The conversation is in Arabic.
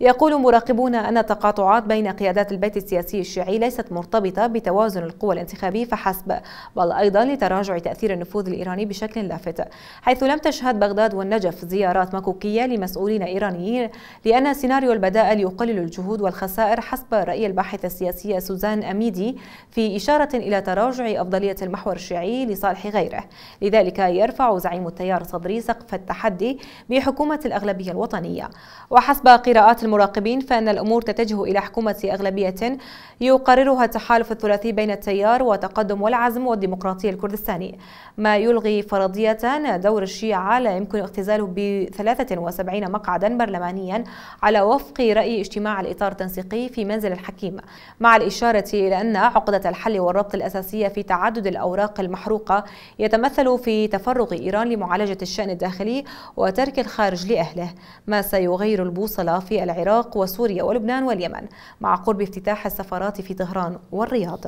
يقول مراقبون أن التقاطعات بين قيادات البيت السياسي الشيعي ليست مرتبطة بتوازن القوى الانتخابي فحسب بل أيضا لتراجع تأثير النفوذ الإيراني بشكل لافت حيث لم تشهد بغداد والنجف زيارات مكوكية لمسؤولين إيرانيين لأن سيناريو البدائل يقلل الجهود والخسائر حسب رأي الباحثة السياسية سوزان أميدي في إشارة إلى تراجع أفضلية المحور الشيعي لصالح غيره لذلك يرفع زعيم التيار الصدري سقف التحدي بحكومة الأغلبية الوطنية وحسب قراءات المراقبين فأن الأمور تتجه إلى حكومة أغلبية يقررها التحالف الثلاثي بين التيار وتقدم والعزم والديمقراطية الكردستاني ما يلغي فرضية أن دور الشيعة لا يمكن اختزاله ب 73 مقعدا برلمانيا على وفق رأي اجتماع الإطار التنسيقي في منزل الحكيم مع الإشارة إلى أن عقدة الحل والربط الأساسية في تعدد الأوراق المحروقة يتمثل في تفرغ إيران لمعالجة الشأن الداخلي وترك الخارج لأهله ما سيغير البوصلة في العراق وسوريا ولبنان واليمن مع قرب افتتاح السفارات في طهران والرياض